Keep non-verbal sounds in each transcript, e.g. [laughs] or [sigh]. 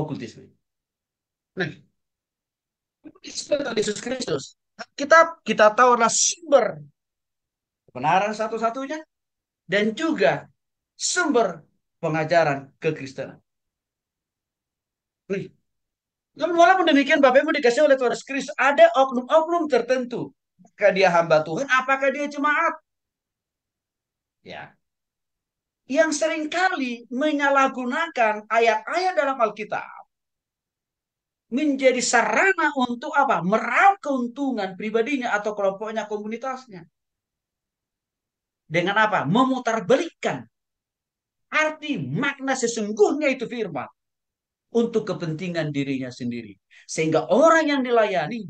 okultisme. Nah, okultisme atau Yesus Kristus. Kitab kita tahu adalah sumber kebenaran satu-satunya dan juga sumber pengajaran kekristenan. Nih, namun walaupun demikian Bapak Ibu dikasih oleh Tuhan Kristus ada oknum-oknum tertentu. Apakah dia hamba Tuhan, apakah dia jemaat? Ya yang seringkali menyalahgunakan ayat-ayat dalam Alkitab menjadi sarana untuk apa? Meraup keuntungan pribadinya atau kelompoknya, komunitasnya. Dengan apa? Memutarbelikan arti makna sesungguhnya itu firman untuk kepentingan dirinya sendiri. Sehingga orang yang dilayani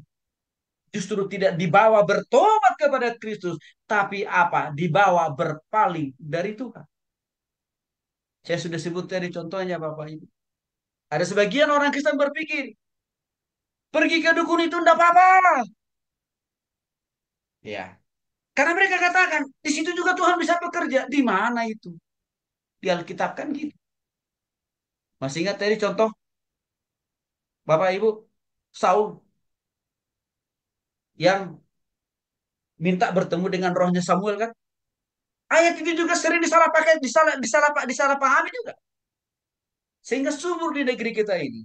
justru tidak dibawa bertobat kepada Kristus, tapi apa? Dibawa berpaling dari Tuhan. Saya sudah sebut tadi contohnya Bapak Ibu. Ada sebagian orang Kristen berpikir, pergi ke dukun itu tidak apa-apa. Ya. Karena mereka katakan, di situ juga Tuhan bisa bekerja. Di mana itu? Di Alkitab kan gitu. Masih ingat tadi contoh Bapak Ibu Saul yang minta bertemu dengan rohnya Samuel kan? Ayat ini juga sering disalah disalah, disalah, disalah pahami juga. Sehingga subur di negeri kita ini.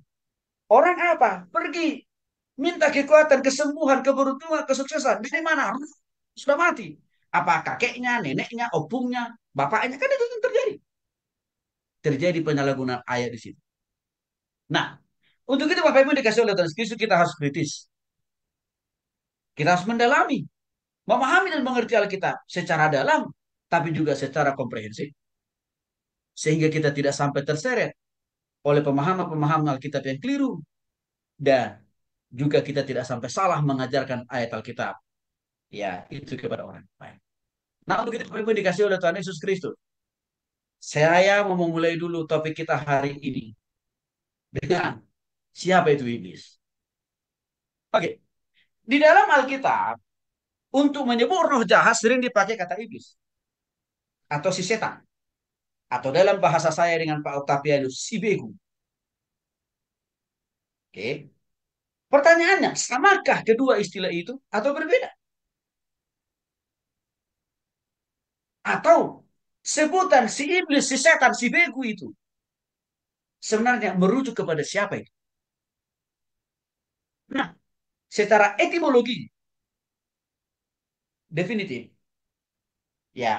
Orang apa? Pergi. Minta kekuatan, kesembuhan, keberuntungan, kesuksesan. Dari mana? Sudah mati. Apa kakeknya, neneknya, opungnya, bapaknya. Kan itu yang terjadi. Terjadi penyalahgunaan ayat di situ. Nah, untuk itu Bapak Ibu dikasih oleh Tuhan Yesus kita harus kritis. Kita harus mendalami. Memahami dan mengerti Alkitab secara dalam tapi juga secara komprehensif. Sehingga kita tidak sampai terseret oleh pemahaman-pemahaman Alkitab yang keliru. Dan juga kita tidak sampai salah mengajarkan ayat Alkitab. Ya, itu kepada orang lain. Nah, untuk kita pun dikasih oleh Tuhan Yesus Kristus. Saya mau memulai dulu topik kita hari ini. Dengan siapa itu iblis? Oke. Di dalam Alkitab, untuk menyebut roh jahat sering dipakai kata iblis atau si setan. Atau dalam bahasa saya dengan Pak itu si bego. Oke. Pertanyaannya, samakah kedua istilah itu atau berbeda? Atau sebutan si iblis, si setan, si bego itu sebenarnya merujuk kepada siapa itu? Nah, secara etimologi definitif ya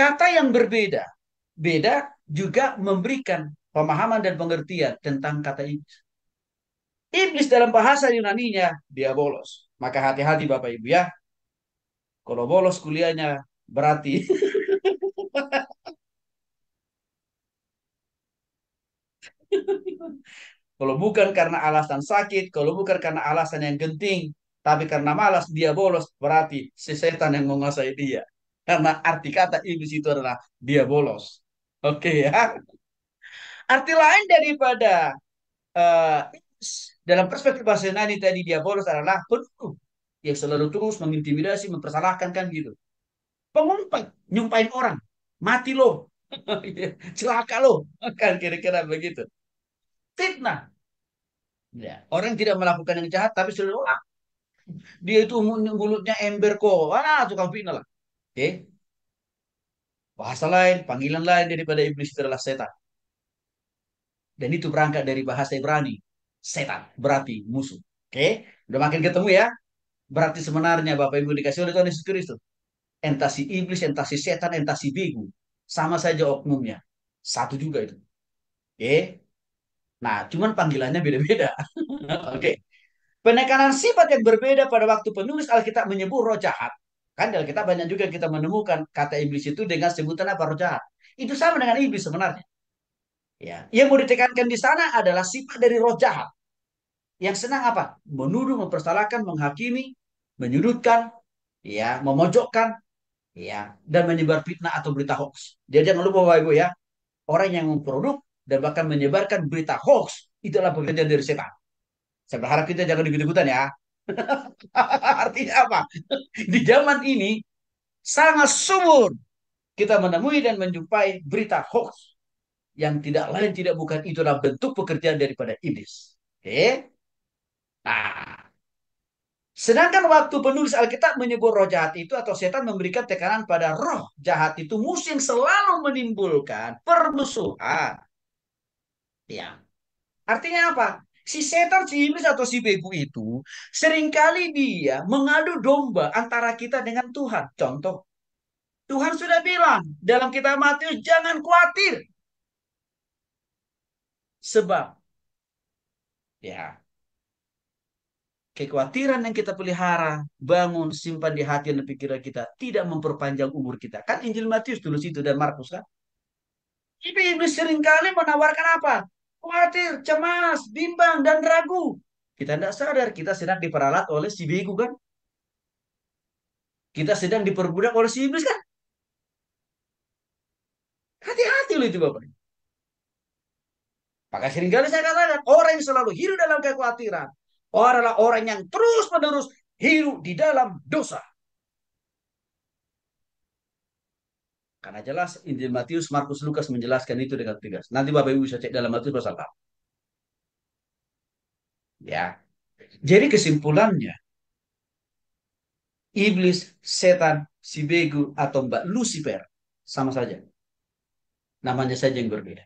Kata yang berbeda, beda juga memberikan pemahaman dan pengertian tentang kata iblis. Iblis dalam bahasa Yunaninya dia bolos. Maka hati-hati Bapak Ibu ya. Kalau bolos kuliahnya berarti [laughs] kalau bukan karena alasan sakit, kalau bukan karena alasan yang genting, tapi karena malas dia bolos berarti si setan yang menguasai dia. Karena arti kata iblis itu adalah dia bolos. Oke okay, ya. Arti lain daripada uh, dalam perspektif bahasa Yunani tadi dia bolos adalah penuh yang selalu terus mengintimidasi, mempersalahkan kan gitu. Pengumpat, nyumpain orang, mati loh, [laughs] ya, celaka lo, [laughs] kan kira-kira begitu. Fitnah. Ya. Orang tidak melakukan yang jahat tapi selalu dia itu mulutnya ember kok, ah tukang fitnah lah. Okay? Bahasa lain, panggilan lain daripada iblis itu adalah setan. Dan itu berangkat dari bahasa Ibrani. Setan, berarti musuh. Oke, okay? udah makin ketemu ya. Berarti sebenarnya Bapak Ibu dikasih oleh Tuhan Yesus Kristus. entasi iblis, entasi setan, entasi si Sama saja oknumnya. Satu juga itu. Oke. Okay? Nah, cuman panggilannya beda-beda. [laughs] Oke. okay. Penekanan sifat yang berbeda pada waktu penulis Alkitab menyebut roh jahat Kan dalam kita banyak juga kita menemukan kata iblis itu dengan sebutan apa? Roh jahat. Itu sama dengan iblis sebenarnya. Ya, yang mau ditekankan di sana adalah sifat dari roh jahat. Yang senang apa? Menuduh, mempersalahkan, menghakimi, menyudutkan, ya, memojokkan, ya, dan menyebar fitnah atau berita hoax. Jadi jangan lupa Bapak Ibu ya, orang yang memproduk dan bahkan menyebarkan berita hoax itulah pekerjaan dari setan. Saya berharap kita jangan ikut-ikutan ya. [laughs] Artinya apa? Di zaman ini sangat subur kita menemui dan menjumpai berita hoax yang tidak lain tidak bukan itu adalah bentuk pekerjaan daripada iblis. Oke? Okay? Nah, Sedangkan waktu penulis Alkitab menyebut roh jahat itu atau setan memberikan tekanan pada roh jahat itu musim selalu menimbulkan permusuhan. Ya. Artinya apa? si setan, si iblis atau si bego itu seringkali dia mengadu domba antara kita dengan Tuhan. Contoh, Tuhan sudah bilang dalam kitab Matius jangan khawatir. Sebab ya kekhawatiran yang kita pelihara, bangun, simpan di hati dan pikiran kita tidak memperpanjang umur kita. Kan Injil Matius tulis itu dan Markus kan? Iblis seringkali menawarkan apa? khawatir, cemas, bimbang, dan ragu. Kita tidak sadar kita sedang diperalat oleh si bego kan? Kita sedang diperbudak oleh si iblis kan? Hati-hati loh itu Bapak. Maka seringkali saya katakan, orang yang selalu hidup dalam kekhawatiran, adalah orang yang terus-menerus hidup di dalam dosa. Karena jelas Injil Matius, Markus, Lukas menjelaskan itu dengan tegas. Nanti Bapak Ibu bisa cek dalam Matius pasal Ya. Jadi kesimpulannya, iblis, setan, si begu, atau Mbak Lucifer, sama saja. Namanya saja yang berbeda.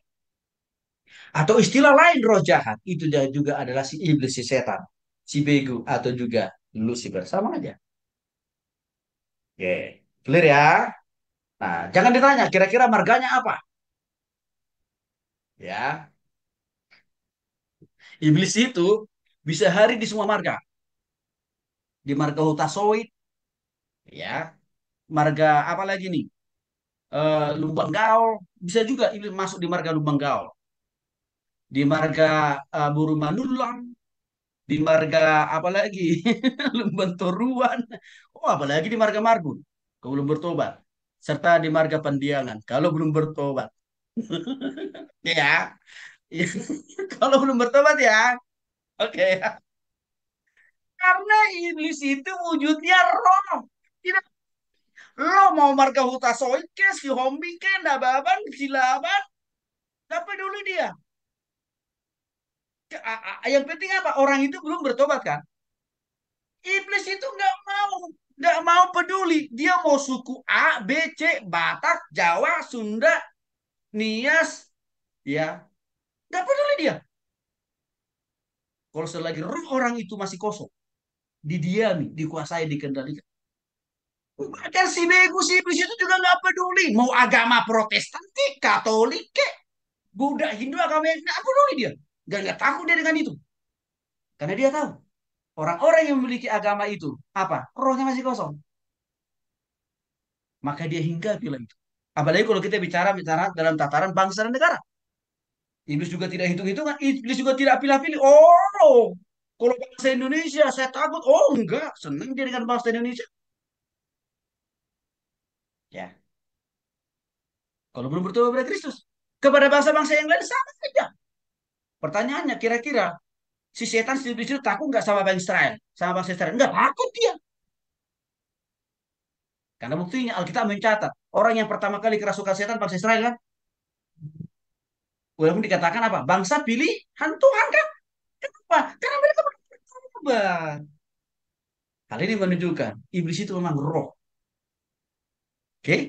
Atau istilah lain roh jahat, itu juga adalah si iblis, si setan, si begu, atau juga Lucifer. Sama aja. Oke, okay. clear ya? Nah, jangan ditanya kira-kira marganya apa. Ya. Iblis itu bisa hari di semua marga. Di marga Hutasoid, ya. Marga apa lagi nih? Uh, lubang Gaul bisa juga iblis masuk di marga Lubang Gaul. Di marga uh, eh, Burumanulang, di marga apa lagi? [laughs] Lubang Toruan. Oh, apalagi di marga Margun. Kau belum bertobat serta di marga pendiangan kalau belum bertobat. [laughs] ya. [laughs] kalau belum bertobat ya. Oke. Okay. Karena iblis itu wujudnya roh. Tidak lo mau marga huta soike ke si hombi ke silaban tapi dulu dia yang penting apa orang itu belum bertobat kan iblis itu nggak mau Nggak mau peduli. Dia mau suku A, B, C, Batak, Jawa, Sunda, Nias. Ya. Nggak peduli dia. Kalau selagi roh orang itu masih kosong. Didiami, dikuasai, dikendalikan. Bahkan si bego si iblis itu juga nggak peduli. Mau agama protestan ke, katolik ke, Buddha, Hindu, agama yang nggak peduli dia. Nggak, nggak takut dia dengan itu. Karena dia tahu Orang-orang yang memiliki agama itu, apa? Rohnya masih kosong. Maka dia hingga hinggapilah itu. Apalagi kalau kita bicara bicara dalam tataran bangsa dan negara. Iblis juga tidak hitung-hitungan, iblis juga tidak pilih-pilih. Oh, kalau bangsa Indonesia saya takut. Oh, enggak, senang dia dengan bangsa Indonesia. Ya. Kalau belum bertobat kepada Kristus, kepada bangsa-bangsa yang lain sama saja. Pertanyaannya kira-kira si setan si iblis itu takut nggak sama Bang Israel? Sama Bang Israel? Nggak takut dia. Karena buktinya Alkitab mencatat. Orang yang pertama kali kerasukan setan bangsa Israel kan. Walaupun dikatakan apa? Bangsa pilih hantu kan? Kenapa? Karena mereka berkorban. Hal ini menunjukkan iblis itu memang roh. Oke? Okay?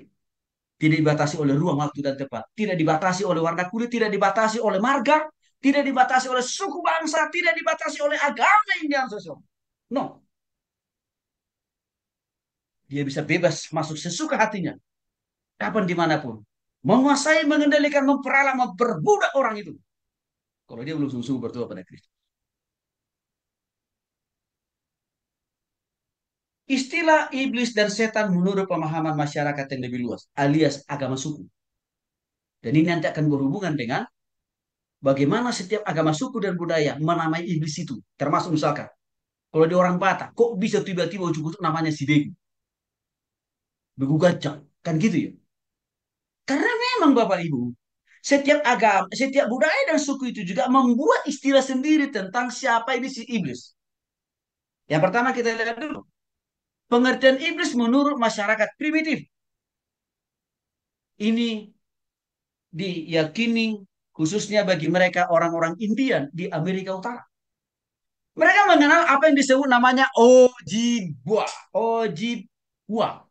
Tidak dibatasi oleh ruang, waktu, dan tempat. Tidak dibatasi oleh warna kulit. Tidak dibatasi oleh marga tidak dibatasi oleh suku bangsa, tidak dibatasi oleh agama Indian Sosok. No. Dia bisa bebas masuk sesuka hatinya. Kapan dimanapun. Menguasai, mengendalikan, memperalam, berbudak orang itu. Kalau dia belum sungguh bertuah pada Kristus. Istilah iblis dan setan menurut pemahaman masyarakat yang lebih luas, alias agama suku. Dan ini nanti akan berhubungan dengan bagaimana setiap agama suku dan budaya menamai iblis itu. Termasuk misalkan, kalau di orang Batak, kok bisa tiba-tiba ujung -tiba namanya si Begu? Begu Gajah, kan gitu ya. Karena memang Bapak Ibu, setiap agama, setiap budaya dan suku itu juga membuat istilah sendiri tentang siapa ini si iblis. Yang pertama kita lihat dulu. Pengertian iblis menurut masyarakat primitif. Ini diyakini khususnya bagi mereka orang-orang Indian di Amerika Utara. Mereka mengenal apa yang disebut namanya Ojibwa. Ojibwa.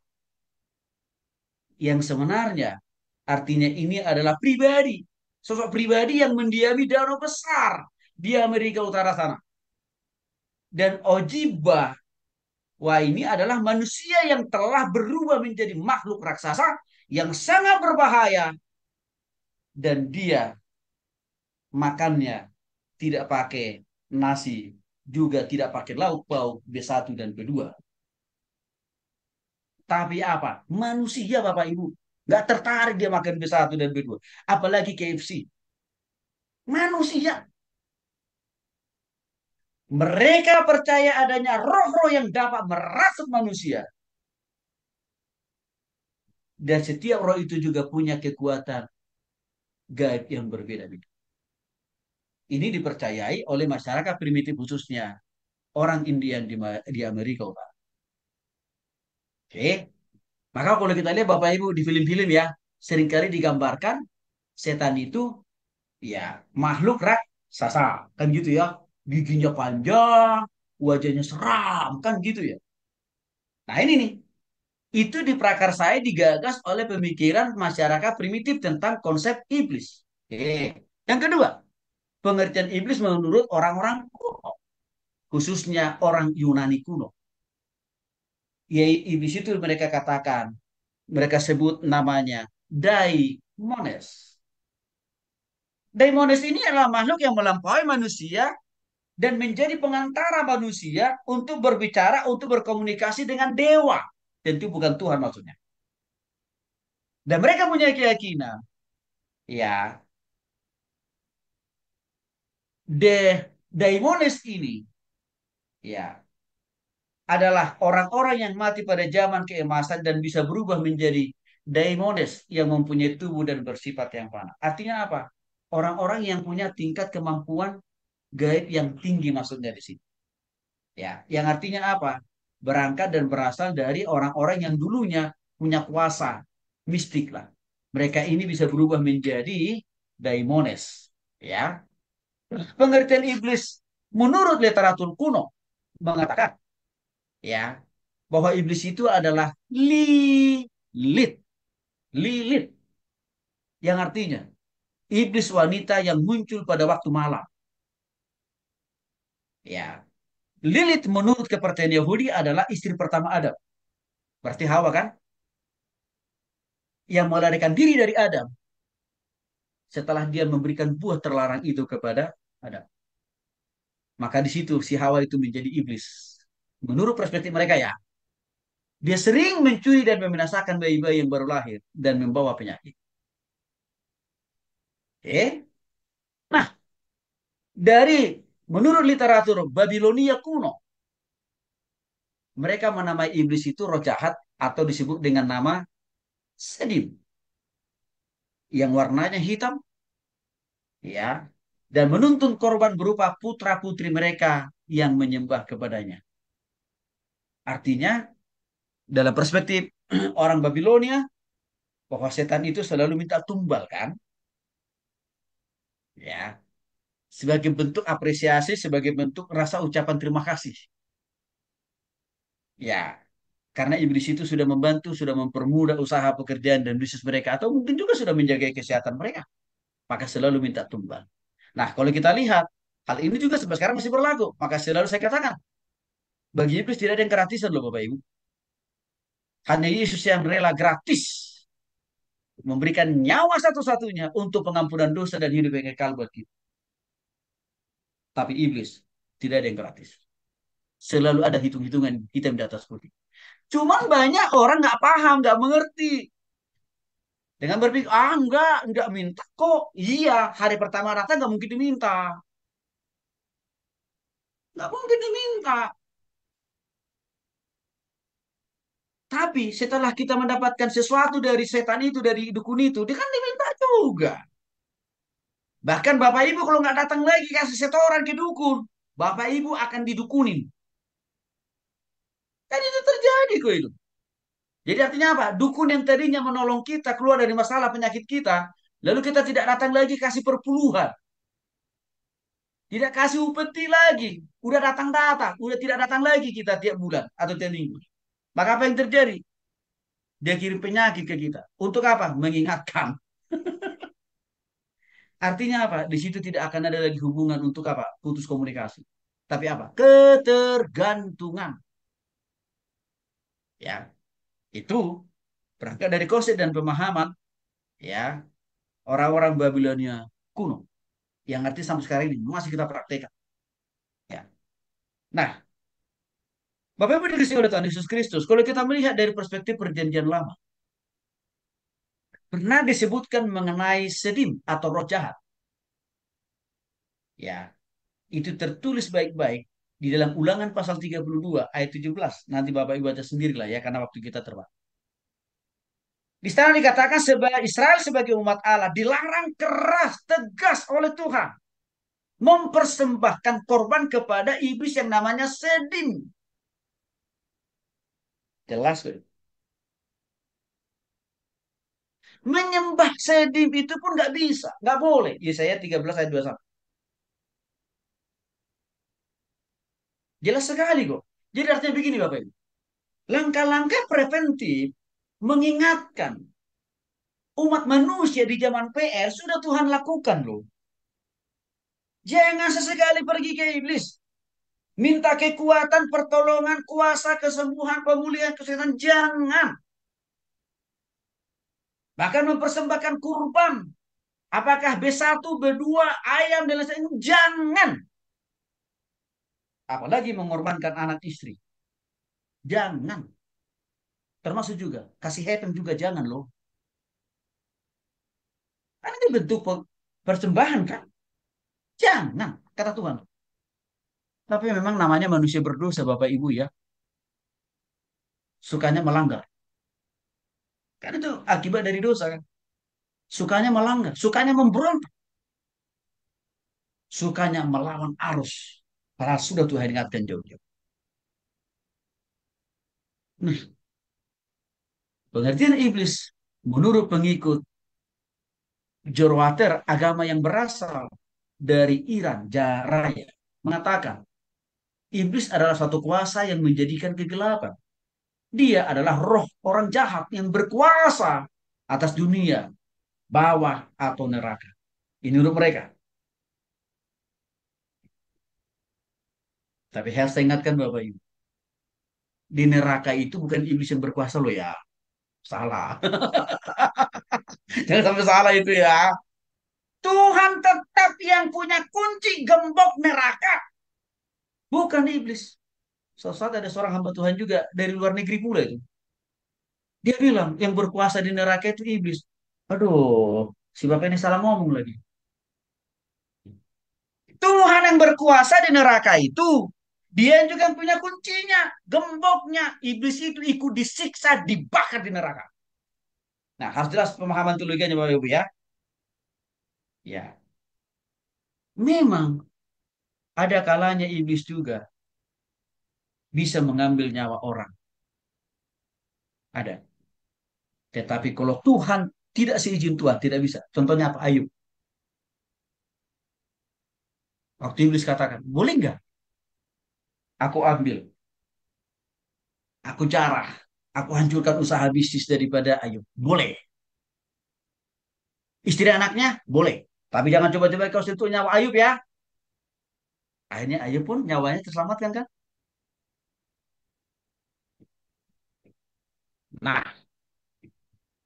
Yang sebenarnya artinya ini adalah pribadi. Sosok pribadi yang mendiami danau besar di Amerika Utara sana. Dan Ojibwa Wah ini adalah manusia yang telah berubah menjadi makhluk raksasa yang sangat berbahaya. Dan dia makannya tidak pakai nasi, juga tidak pakai lauk pauk B1 dan B2. Tapi apa? Manusia Bapak Ibu. Nggak tertarik dia makan B1 dan B2. Apalagi KFC. Manusia. Mereka percaya adanya roh-roh yang dapat merasuk manusia. Dan setiap roh itu juga punya kekuatan gaib yang berbeda-beda ini dipercayai oleh masyarakat primitif khususnya orang Indian di, di Amerika Pak. Oke. Maka kalau kita lihat Bapak Ibu di film-film ya, seringkali digambarkan setan itu ya makhluk raksasa kan gitu ya. Giginya panjang, wajahnya seram kan gitu ya. Nah ini nih, itu diprakarsai digagas oleh pemikiran masyarakat primitif tentang konsep iblis. Oke. Yang kedua, pengertian iblis menurut orang-orang kuno. Khususnya orang Yunani kuno. Ya, iblis itu mereka katakan, mereka sebut namanya Daimones. Daimones ini adalah makhluk yang melampaui manusia dan menjadi pengantara manusia untuk berbicara, untuk berkomunikasi dengan dewa. Tentu bukan Tuhan maksudnya. Dan mereka punya keyakinan, ya de daimones ini ya adalah orang-orang yang mati pada zaman keemasan dan bisa berubah menjadi daimones yang mempunyai tubuh dan bersifat yang panah. Artinya apa? Orang-orang yang punya tingkat kemampuan gaib yang tinggi maksudnya di sini. Ya, yang artinya apa? Berangkat dan berasal dari orang-orang yang dulunya punya kuasa mistik lah. Mereka ini bisa berubah menjadi daimones, ya. Pengertian iblis menurut literatur kuno mengatakan ya bahwa iblis itu adalah lilit. Lilit. Yang artinya iblis wanita yang muncul pada waktu malam. Ya. Lilit menurut kepercayaan Yahudi adalah istri pertama Adam. Berarti Hawa kan? Yang melarikan diri dari Adam. Setelah dia memberikan buah terlarang itu kepada ada. Maka di situ si Hawa itu menjadi iblis. Menurut perspektif mereka ya, dia sering mencuri dan membinasakan bayi-bayi yang baru lahir dan membawa penyakit. Oke. Nah, dari menurut literatur Babilonia kuno, mereka menamai iblis itu roh jahat atau disebut dengan nama sedim. Yang warnanya hitam, ya, dan menuntun korban berupa putra-putri mereka yang menyembah kepadanya. Artinya, dalam perspektif [clears throat] orang Babilonia, bahwa setan itu selalu minta tumbal kan? Ya. Sebagai bentuk apresiasi, sebagai bentuk rasa ucapan terima kasih. Ya, karena iblis itu sudah membantu, sudah mempermudah usaha pekerjaan dan bisnis mereka, atau mungkin juga sudah menjaga kesehatan mereka. Maka selalu minta tumbal. Nah, kalau kita lihat, hal ini juga sampai sekarang masih berlaku. Maka selalu saya katakan, bagi iblis tidak ada yang gratisan loh Bapak Ibu. Hanya Yesus yang rela gratis memberikan nyawa satu-satunya untuk pengampunan dosa dan hidup yang kekal buat kita. Tapi iblis tidak ada yang gratis. Selalu ada hitung-hitungan hitam di atas putih. Cuman banyak orang nggak paham, nggak mengerti dengan berpikir ah enggak enggak minta kok iya hari pertama rata enggak mungkin diminta enggak mungkin diminta tapi setelah kita mendapatkan sesuatu dari setan itu dari dukun itu dia kan diminta juga bahkan bapak ibu kalau nggak datang lagi kasih setoran ke dukun bapak ibu akan didukunin kan itu terjadi kok itu jadi artinya apa? Dukun yang tadinya menolong kita keluar dari masalah penyakit kita, lalu kita tidak datang lagi kasih perpuluhan. Tidak kasih upeti lagi. Udah datang data. Udah tidak datang lagi kita tiap bulan atau tiap minggu. Maka apa yang terjadi? Dia kirim penyakit ke kita. Untuk apa? Mengingatkan. [laughs] Artinya apa? Di situ tidak akan ada lagi hubungan untuk apa? Putus komunikasi. Tapi apa? Ketergantungan. Ya, itu berangkat dari konsep dan pemahaman ya orang-orang Babilonia kuno yang arti sampai sekarang ini masih kita praktekkan. Ya. Nah, Bapak Ibu dikasih oleh Tuhan Yesus Kristus, kalau kita melihat dari perspektif perjanjian lama, pernah disebutkan mengenai sedim atau roh jahat. Ya, itu tertulis baik-baik di dalam ulangan pasal 32 ayat 17. Nanti Bapak Ibu baca sendirilah ya karena waktu kita terbatas. Di sana dikatakan sebagai Israel sebagai umat Allah dilarang keras tegas oleh Tuhan mempersembahkan korban kepada iblis yang namanya sedim Jelas kan? Menyembah Sedim itu pun nggak bisa, nggak boleh. Yesaya 13 ayat 21. Jelas sekali kok. Jadi artinya begini Bapak Ibu. Langkah-langkah preventif mengingatkan umat manusia di zaman PR sudah Tuhan lakukan loh. Jangan sesekali pergi ke iblis. Minta kekuatan, pertolongan, kuasa, kesembuhan, pemulihan, kesehatan. Jangan. Bahkan mempersembahkan kurban. Apakah B1, B2, ayam, dan lain sebagainya. Jangan apalagi mengorbankan anak istri. Jangan. Termasuk juga kasih happen juga jangan loh. Kan itu bentuk persembahan kan? Jangan, kata Tuhan. Tapi memang namanya manusia berdosa Bapak Ibu ya. Sukanya melanggar. Kan itu akibat dari dosa kan. Sukanya melanggar, sukanya memberontak. Sukanya melawan arus Padahal sudah Tuhan ingatkan jauh-jauh. Nah, pengertian iblis menurut pengikut Jorwater agama yang berasal dari Iran, Jaraya, mengatakan iblis adalah satu kuasa yang menjadikan kegelapan. Dia adalah roh orang jahat yang berkuasa atas dunia, bawah atau neraka. Ini menurut mereka. Tapi harus saya ingatkan Bapak Ibu. Di neraka itu bukan iblis yang berkuasa loh ya. Salah. [laughs] Jangan sampai salah itu ya. Tuhan tetap yang punya kunci gembok neraka. Bukan iblis. Suatu saat ada seorang hamba Tuhan juga dari luar negeri pula itu. Dia bilang yang berkuasa di neraka itu iblis. Aduh, si bapak ini salah ngomong lagi. Tuhan yang berkuasa di neraka itu dia juga punya kuncinya, gemboknya. Iblis itu ikut disiksa, dibakar di neraka. Nah, harus jelas pemahaman teologinya Bapak Ibu ya. Ya. Memang ada kalanya iblis juga bisa mengambil nyawa orang. Ada. Tetapi kalau Tuhan tidak seizin Tuhan, tidak bisa. Contohnya apa? Ayub. Waktu iblis katakan, boleh nggak Aku ambil. Aku jarah. Aku hancurkan usaha bisnis daripada Ayub. Boleh. Istri anaknya? Boleh. Tapi jangan coba-coba kau sentuh nyawa Ayub ya. Akhirnya Ayub pun nyawanya terselamatkan kan? Nah,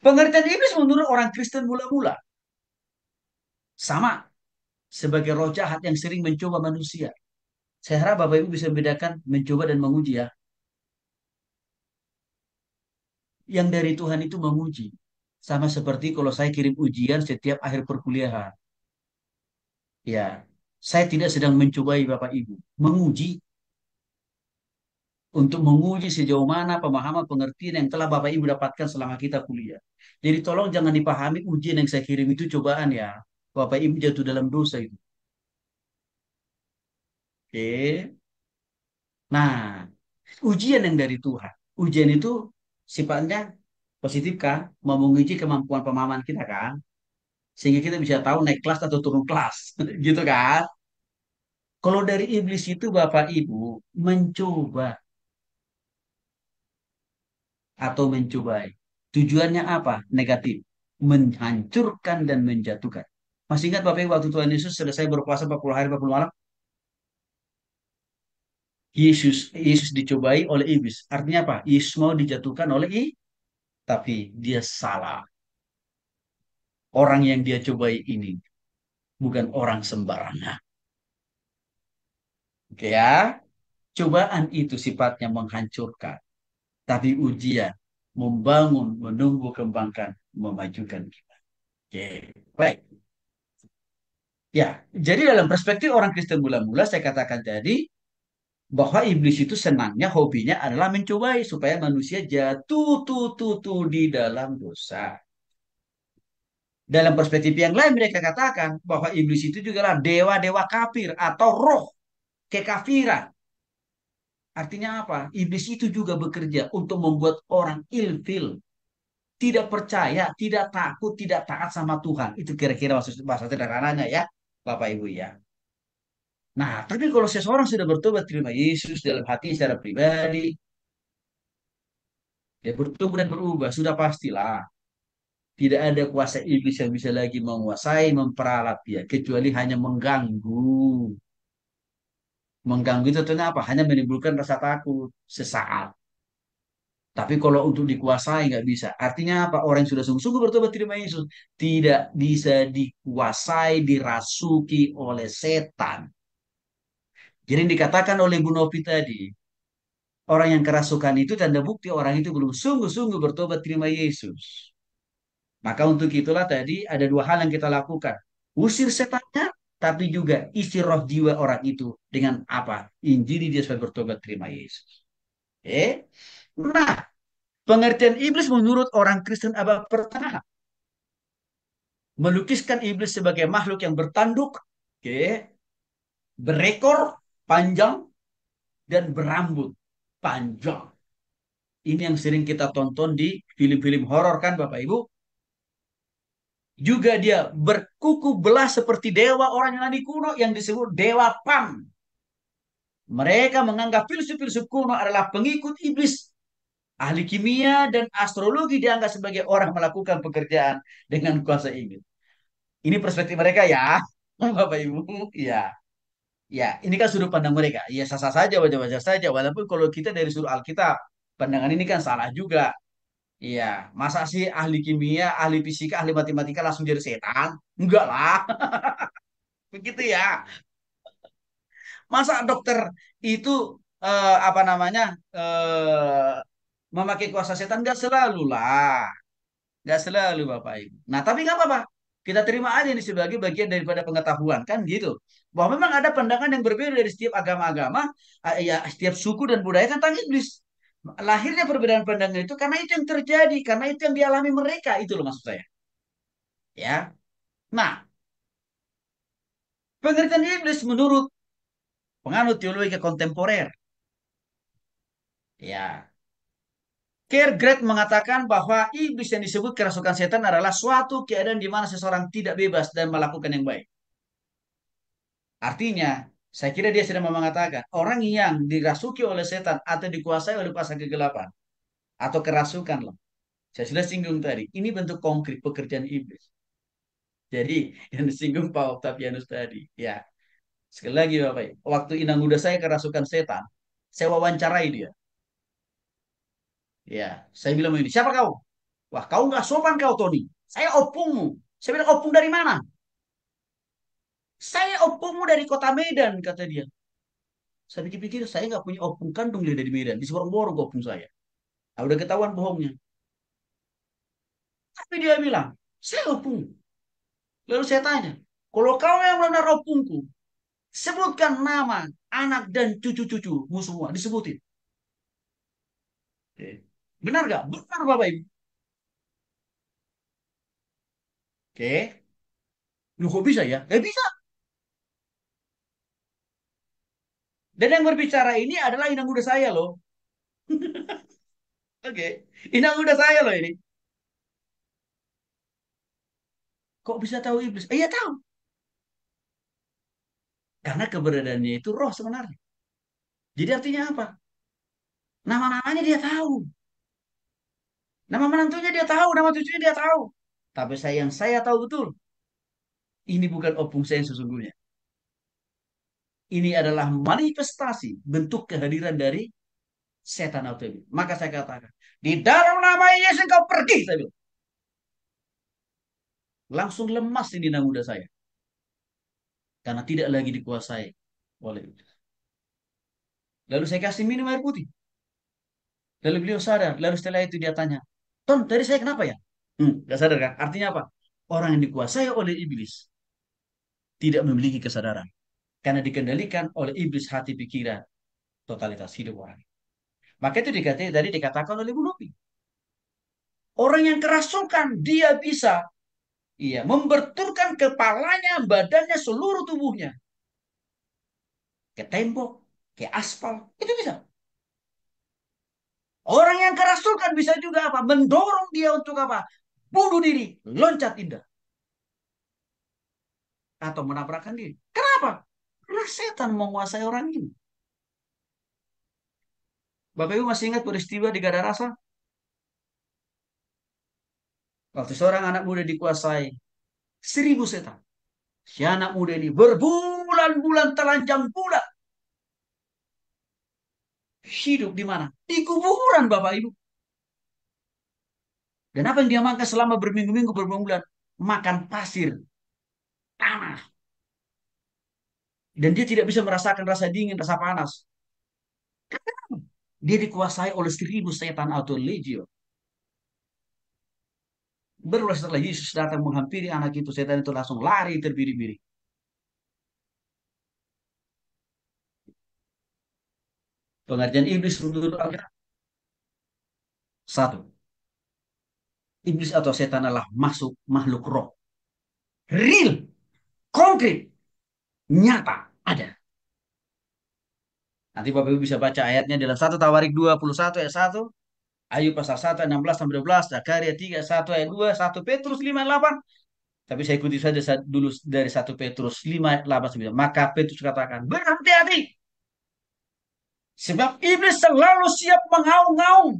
pengertian iblis menurut orang Kristen mula-mula sama sebagai roh jahat yang sering mencoba manusia. Saya harap Bapak Ibu bisa membedakan mencoba dan menguji ya. Yang dari Tuhan itu menguji. Sama seperti kalau saya kirim ujian setiap akhir perkuliahan. Ya, saya tidak sedang mencoba Bapak Ibu. Menguji. Untuk menguji sejauh mana pemahaman pengertian yang telah Bapak Ibu dapatkan selama kita kuliah. Jadi tolong jangan dipahami ujian yang saya kirim itu cobaan ya. Bapak Ibu jatuh dalam dosa itu. Oke. Nah, ujian yang dari Tuhan. Ujian itu sifatnya positif kan? Mau menguji kemampuan pemahaman kita kan? Sehingga kita bisa tahu naik kelas atau turun kelas. [laughs] gitu kan? Kalau dari iblis itu Bapak Ibu mencoba atau mencobai. Tujuannya apa? Negatif. Menghancurkan dan menjatuhkan. Masih ingat Bapak Ibu waktu Tuhan Yesus selesai berpuasa 40 hari 40 malam? Yesus Yesus iya. dicobai oleh iblis. Artinya apa? Yesus mau dijatuhkan oleh i, tapi dia salah. Orang yang dia cobai ini bukan orang sembarangan. Oke ya. Cobaan itu sifatnya menghancurkan. Tapi ujian membangun, menumbuh kembangkan, memajukan kita. Oke, baik. Ya, jadi dalam perspektif orang Kristen mula-mula saya katakan tadi, bahwa iblis itu senangnya hobinya adalah mencobai supaya manusia jatuh tuh tuh tuh di dalam dosa. Dalam perspektif yang lain mereka katakan bahwa iblis itu juga adalah dewa-dewa kafir atau roh kekafiran. Artinya apa? Iblis itu juga bekerja untuk membuat orang ilfil, tidak percaya, tidak takut, tidak taat sama Tuhan. Itu kira-kira bahasa sederhananya ya, Bapak Ibu ya. Nah, tapi kalau seseorang sudah bertobat terima Yesus dalam hati secara pribadi, dia bertobat dan berubah, sudah pastilah. Tidak ada kuasa iblis yang bisa lagi menguasai, memperalat dia, kecuali hanya mengganggu. Mengganggu itu tentunya apa? Hanya menimbulkan rasa takut sesaat. Tapi kalau untuk dikuasai nggak bisa. Artinya apa? Orang yang sudah sungguh-sungguh bertobat terima Yesus tidak bisa dikuasai, dirasuki oleh setan. Jadi yang dikatakan oleh Bu Novi tadi, orang yang kerasukan itu tanda bukti orang itu belum sungguh-sungguh bertobat terima Yesus. Maka untuk itulah tadi ada dua hal yang kita lakukan. Usir setannya, tapi juga isi roh jiwa orang itu dengan apa? Injili dia supaya bertobat terima Yesus. Eh? Nah, pengertian iblis menurut orang Kristen abad pertengahan melukiskan iblis sebagai makhluk yang bertanduk, okay, berekor, panjang dan berambut panjang. Ini yang sering kita tonton di film-film horor kan Bapak Ibu? Juga dia berkuku belah seperti dewa orang Yunani kuno yang disebut dewa Pan. Mereka menganggap filsuf-filsuf kuno adalah pengikut iblis. Ahli kimia dan astrologi dianggap sebagai orang melakukan pekerjaan dengan kuasa iblis. Ini perspektif mereka ya, [laughs] Bapak Ibu. Ya. Ya, ini kan sudut pandang mereka. Ya sah-sah saja, wajar-wajar saja. Walaupun kalau kita dari sudut Alkitab, pandangan ini kan salah juga. Iya, masa sih ahli kimia, ahli fisika, ahli matematika langsung jadi setan? Enggak lah. [laughs] Begitu ya. Masa dokter itu eh, apa namanya? Eh, memakai kuasa setan enggak selalu lah. Enggak selalu Bapak Ibu. Nah, tapi enggak apa-apa. Kita terima aja ini sebagai bagian daripada pengetahuan kan gitu. Bahwa memang ada pandangan yang berbeda dari setiap agama-agama, eh, ya setiap suku dan budaya tentang iblis. Lahirnya perbedaan pandangan itu karena itu yang terjadi, karena itu yang dialami mereka itu loh maksud saya. Ya. Nah, pengertian iblis menurut penganut teologi kontemporer. Ya, Kierkegaard mengatakan bahwa iblis yang disebut kerasukan setan adalah suatu keadaan di mana seseorang tidak bebas dan melakukan yang baik. Artinya, saya kira dia sedang mengatakan orang yang dirasuki oleh setan atau dikuasai oleh kuasa kegelapan atau kerasukan lah. Saya sudah singgung tadi, ini bentuk konkret pekerjaan iblis. Jadi [laughs] yang disinggung Pak Octavianus tadi, ya sekali lagi Bapak, waktu inang muda saya kerasukan setan, saya wawancarai dia Ya, saya bilang begini, siapa kau? Wah, kau nggak sopan kau, Tony. Saya opungmu. Saya bilang, opung dari mana? Saya opungmu dari kota Medan, kata dia. Saya pikir-pikir, saya nggak punya opung kandung dari Medan. Di seorang borong opung saya. Nah, udah ketahuan bohongnya. Tapi dia bilang, saya opung. Lalu saya tanya, kalau kau yang benar opungku, sebutkan nama anak dan cucu-cucumu semua. Disebutin. Okay. Benar gak? Benar Bapak Ibu. Oke. Lu kok bisa ya? Gak eh, bisa. Dan yang berbicara ini adalah inang kuda saya loh. [laughs] Oke. okay. Inang kuda saya loh ini. Kok bisa tahu iblis? Eh, iya tahu. Karena keberadaannya itu roh sebenarnya. Jadi artinya apa? Nama-namanya dia tahu. Nama menantunya dia tahu, nama cucunya dia tahu. Tapi saya yang saya tahu betul, ini bukan opung saya yang sesungguhnya. Ini adalah manifestasi bentuk kehadiran dari setan atau iblis. Maka saya katakan, di dalam nama Yesus engkau pergi, saya bilang. Langsung lemas ini anak muda saya. Karena tidak lagi dikuasai oleh iblis. Lalu saya kasih minum air putih. Lalu beliau sadar. Lalu setelah itu dia tanya, Tom, tadi saya kenapa ya? Hmm, gak sadar kan? Artinya apa? Orang yang dikuasai oleh iblis tidak memiliki kesadaran. Karena dikendalikan oleh iblis hati pikiran totalitas hidup orang. Maka itu dikatakan tadi dikatakan oleh Bu Orang yang kerasukan dia bisa iya, memberturkan kepalanya, badannya, seluruh tubuhnya. Ke tembok, ke aspal, itu bisa. Orang yang kerasukan bisa juga apa? Mendorong dia untuk apa? Bunuh diri, loncat indah. Atau menabrakkan diri. Kenapa? Karena setan menguasai orang ini. Bapak Ibu masih ingat peristiwa di Gada Rasa? Waktu seorang anak muda dikuasai seribu setan. Si anak muda ini berbulan-bulan telanjang bulat hidup di mana? Di kuburan Bapak Ibu. Dan apa yang dia makan selama berminggu-minggu berbulan-bulan? Makan pasir, tanah. Dan dia tidak bisa merasakan rasa dingin, rasa panas. Kenapa? Dia dikuasai oleh seribu setan atau legio. berulang setelah Yesus datang menghampiri anak itu, setan itu langsung lari terbiri-biri. pengertian iblis menurut Alkitab Satu. Iblis atau setan adalah masuk makhluk roh. Real. Konkret. Nyata. Ada. Nanti Bapak Ibu bisa baca ayatnya dalam 1 Tawarik 21 ayat 1. Ayub pasal 1 ayat 16 sampai 12. Zakaria 3 satu 1 ayat 2. 1 Petrus 5 ayat 8. Tapi saya ikuti saja dulu dari 1 Petrus 5 ayat 8 9. Maka Petrus katakan berhati-hati Sebab iblis selalu siap mengaung-aung.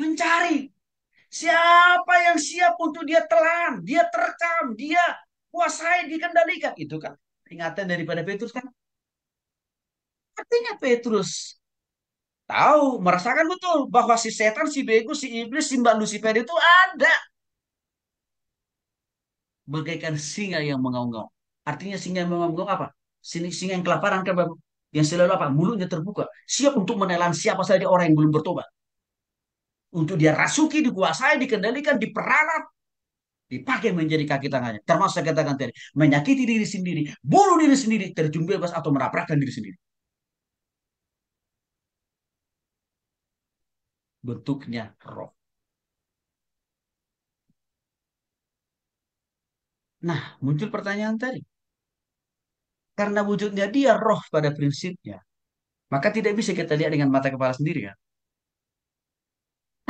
Mencari siapa yang siap untuk dia telan, dia terkam, dia kuasai, dikendalikan. Itu kan Ingatan daripada Petrus kan. Artinya Petrus tahu, merasakan betul bahwa si setan, si bego, si iblis, si mbak Lucifer itu ada. Bagaikan singa yang mengaung-aung. Artinya singa yang mengaung-aung apa? singa yang kelaparan kan yang selalu apa mulutnya terbuka siap untuk menelan siapa saja orang yang belum bertobat untuk dia rasuki dikuasai dikendalikan diperanat dipakai menjadi kaki tangannya termasuk saya katakan tadi menyakiti diri sendiri bunuh diri sendiri terjun bebas atau meraprakkan diri sendiri bentuknya roh Nah, muncul pertanyaan tadi. Karena wujudnya dia roh pada prinsipnya. Maka tidak bisa kita lihat dengan mata kepala sendiri kan.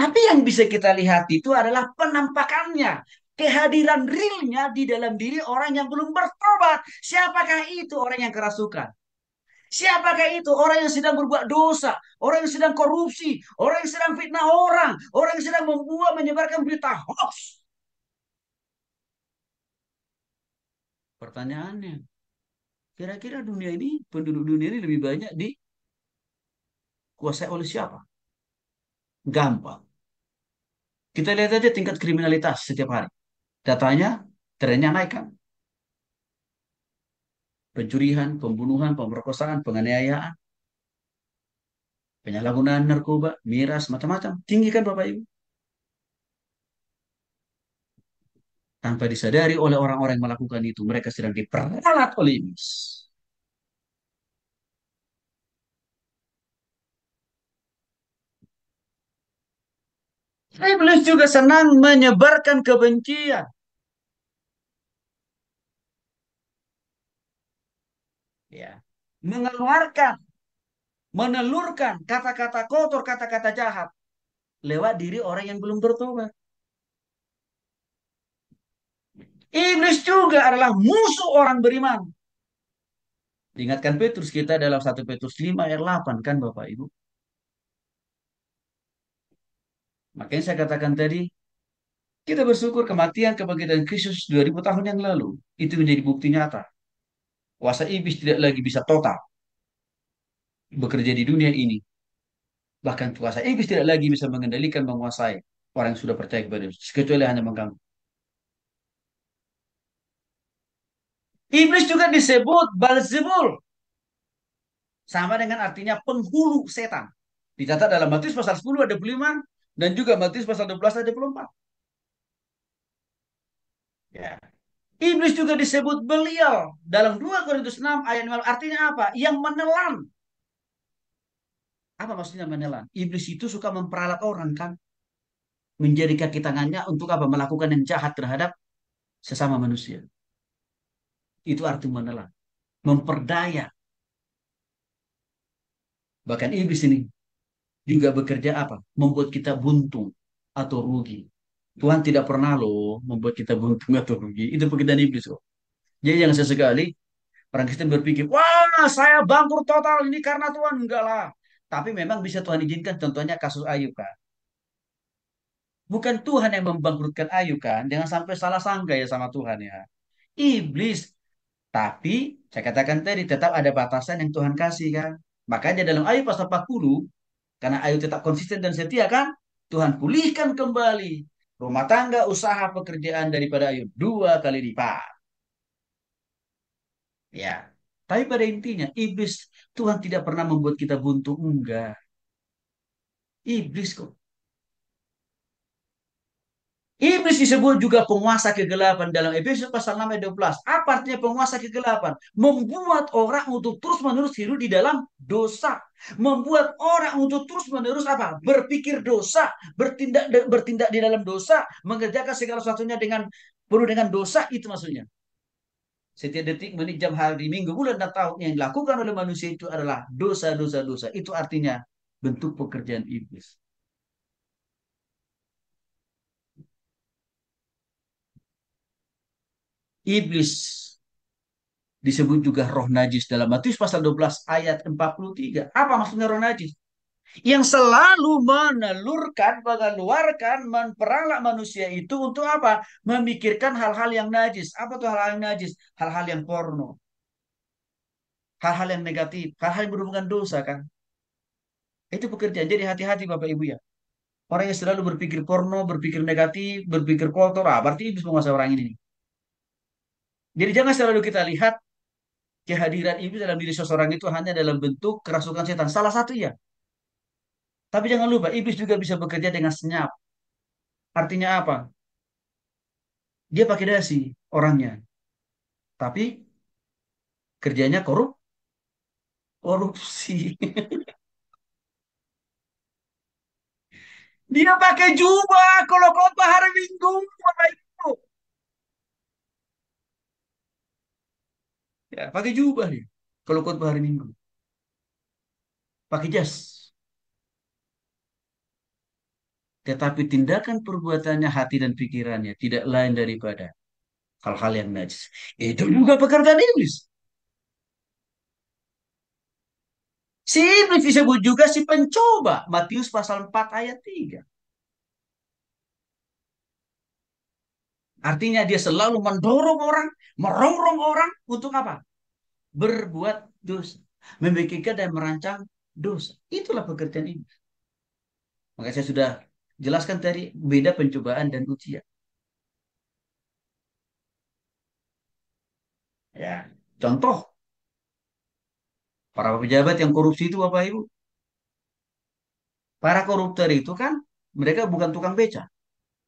Tapi yang bisa kita lihat itu adalah penampakannya. Kehadiran realnya di dalam diri orang yang belum bertobat. Siapakah itu orang yang kerasukan? Siapakah itu? Orang yang sedang berbuat dosa, orang yang sedang korupsi, orang yang sedang fitnah orang, orang yang sedang membuat menyebarkan berita hoax. Pertanyaannya, Kira-kira dunia ini, penduduk dunia ini lebih banyak dikuasai oleh siapa? Gampang. Kita lihat aja tingkat kriminalitas setiap hari. Datanya, trennya naik kan? Pencurian, pembunuhan, pemerkosaan, penganiayaan, penyalahgunaan narkoba, miras, macam-macam. Tinggi kan Bapak Ibu? tanpa disadari oleh orang-orang yang melakukan itu mereka sedang diperalat oleh iblis Iblis juga senang menyebarkan kebencian. Ya, mengeluarkan, menelurkan kata-kata kotor, kata-kata jahat lewat diri orang yang belum bertobat. Iblis juga adalah musuh orang beriman. Ingatkan Petrus kita dalam 1 Petrus 5 ayat 8 kan Bapak Ibu. Makanya saya katakan tadi, kita bersyukur kematian kebangkitan Kristus 2000 tahun yang lalu. Itu menjadi bukti nyata. Kuasa iblis tidak lagi bisa total. Bekerja di dunia ini. Bahkan kuasa iblis tidak lagi bisa mengendalikan, menguasai orang yang sudah percaya kepada Yesus. Kecuali hanya mengganggu. Iblis juga disebut Balzebul. Sama dengan artinya penghulu setan. Dicatat dalam Matius pasal 10 ada 25 dan juga Matius pasal 12 ada 24. Ya. Iblis juga disebut beliau dalam 2 Korintus 6 ayat 5. Artinya apa? Yang menelan. Apa maksudnya menelan? Iblis itu suka memperalat orang kan. Menjadi kaki tangannya untuk apa? Melakukan yang jahat terhadap sesama manusia. Itu arti menelan. Memperdaya. Bahkan iblis ini juga bekerja apa? Membuat kita buntung atau rugi. Tuhan tidak pernah loh membuat kita buntung atau rugi. Itu pekerjaan iblis kok. Jadi jangan sesekali orang Kristen berpikir, wah saya bangkrut total ini karena Tuhan. Enggak lah. Tapi memang bisa Tuhan izinkan contohnya kasus Ayub kan. Bukan Tuhan yang membangkrutkan Ayub kan. Jangan sampai salah sangka ya sama Tuhan ya. Iblis tapi saya katakan tadi tetap ada batasan yang Tuhan kasih kan. Makanya dalam ayat pasal 40 karena Ayub tetap konsisten dan setia kan, Tuhan pulihkan kembali rumah tangga, usaha, pekerjaan daripada Ayub dua kali lipat. Ya, tapi pada intinya iblis Tuhan tidak pernah membuat kita buntu enggak. Iblis kok Iblis disebut juga penguasa kegelapan dalam Efesus pasal 6 ayat 12. Apa artinya penguasa kegelapan? Membuat orang untuk terus-menerus hidup di dalam dosa. Membuat orang untuk terus-menerus apa? Berpikir dosa, bertindak bertindak di dalam dosa, mengerjakan segala sesuatunya dengan penuh dengan dosa itu maksudnya. Setiap detik, menit, jam, hari, minggu, bulan, dan tahun yang dilakukan oleh manusia itu adalah dosa, dosa, dosa. Itu artinya bentuk pekerjaan iblis. Iblis disebut juga roh najis dalam Matius pasal 12 ayat 43. Apa maksudnya roh najis? Yang selalu menelurkan, mengeluarkan, memperalak manusia itu untuk apa? Memikirkan hal-hal yang najis. Apa tuh hal-hal yang najis? Hal-hal yang porno. Hal-hal yang negatif. Hal-hal yang berhubungan dosa kan. Itu pekerjaan. Jadi hati-hati Bapak Ibu ya. Orang yang selalu berpikir porno, berpikir negatif, berpikir kotor. Ah, berarti iblis menguasai orang ini. Jadi jangan selalu kita lihat kehadiran iblis dalam diri seseorang itu hanya dalam bentuk kerasukan setan. Salah satu ya. Tapi jangan lupa, iblis juga bisa bekerja dengan senyap. Artinya apa? Dia pakai dasi orangnya. Tapi kerjanya korup. Korupsi. [laughs] dia pakai jubah kalau kau hari Minggu. Ya, pakai jubah dia. Kalau khutbah hari Minggu. Pakai jas. Tetapi tindakan perbuatannya, hati dan pikirannya tidak lain daripada hal-hal yang najis. Itu juga pekerjaan iblis. Si iblis disebut juga si pencoba. Matius pasal 4 ayat 3. Artinya dia selalu mendorong orang merongrong orang untuk apa? Berbuat dosa, memikirkan dan merancang dosa. Itulah pekerjaan ini. Maka saya sudah jelaskan tadi beda pencobaan dan ujian. Ya, contoh para pejabat yang korupsi itu Bapak Ibu. Para koruptor itu kan mereka bukan tukang beca.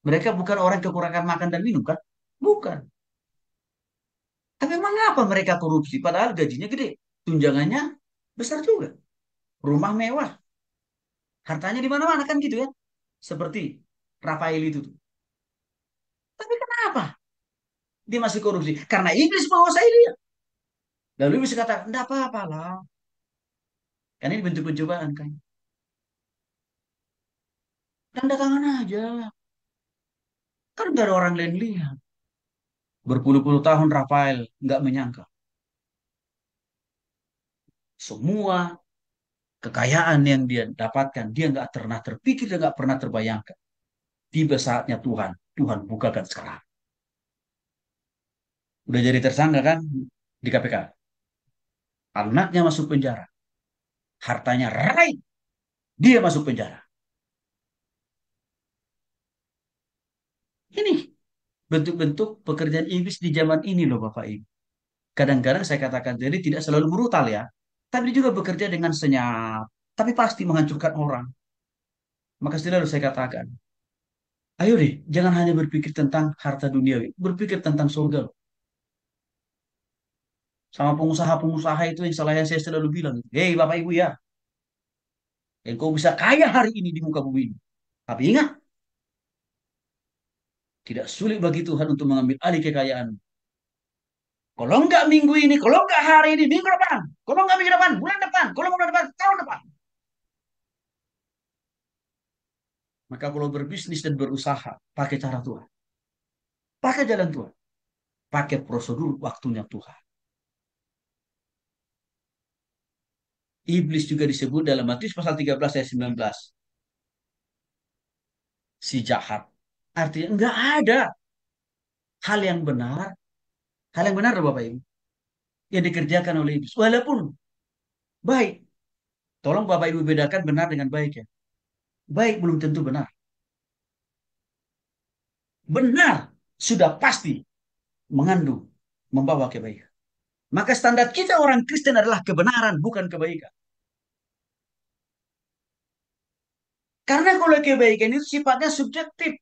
Mereka bukan orang kekurangan makan dan minum kan? Bukan. Tapi mengapa mereka korupsi? Padahal gajinya gede, tunjangannya besar juga. Rumah mewah. Hartanya di mana-mana kan gitu ya. Seperti Rafael itu tuh. Tapi kenapa? Dia masih korupsi. Karena Inggris menguasai dia. Lalu bisa kata, enggak apa-apa lah. Karena ini bentuk pencobaan kan. Tanda tangan aja. Kan gak ada orang lain lihat. Berpuluh-puluh tahun Rafael nggak menyangka. Semua kekayaan yang dia dapatkan, dia nggak pernah terpikir, dan nggak pernah terbayangkan. Tiba saatnya Tuhan, Tuhan bukakan sekarang. Udah jadi tersangka kan di KPK. Anaknya masuk penjara. Hartanya raib. Dia masuk penjara. bentuk-bentuk pekerjaan iblis di zaman ini loh Bapak Ibu. Kadang-kadang saya katakan tadi tidak selalu brutal ya, tapi juga bekerja dengan senyap, tapi pasti menghancurkan orang. Maka setelah saya katakan, ayo deh, jangan hanya berpikir tentang harta dunia berpikir tentang surga. Sama pengusaha-pengusaha itu yang selain saya selalu bilang, hei Bapak Ibu ya, engkau bisa kaya hari ini di muka bumi Tapi ingat, tidak sulit bagi Tuhan untuk mengambil alih kekayaan. Kalau enggak minggu ini, kalau enggak hari ini, minggu depan. Kalau enggak minggu depan, bulan depan. Kalau bulan depan, tahun depan. Maka kalau berbisnis dan berusaha, pakai cara Tuhan. Pakai jalan Tuhan. Pakai prosedur waktunya Tuhan. Iblis juga disebut dalam Matius pasal 13 ayat 19. Si jahat Artinya enggak ada hal yang benar, hal yang benar Bapak Ibu, yang dikerjakan oleh iblis. Walaupun baik, tolong Bapak Ibu bedakan benar dengan baik ya. Baik belum tentu benar. Benar sudah pasti mengandung, membawa kebaikan. Maka standar kita orang Kristen adalah kebenaran, bukan kebaikan. Karena kalau kebaikan itu sifatnya subjektif.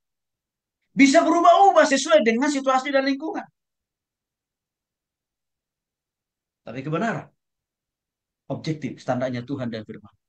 Bisa berubah-ubah oh, sesuai dengan situasi dan lingkungan. Tapi kebenaran. Objektif, standarnya Tuhan dan firman.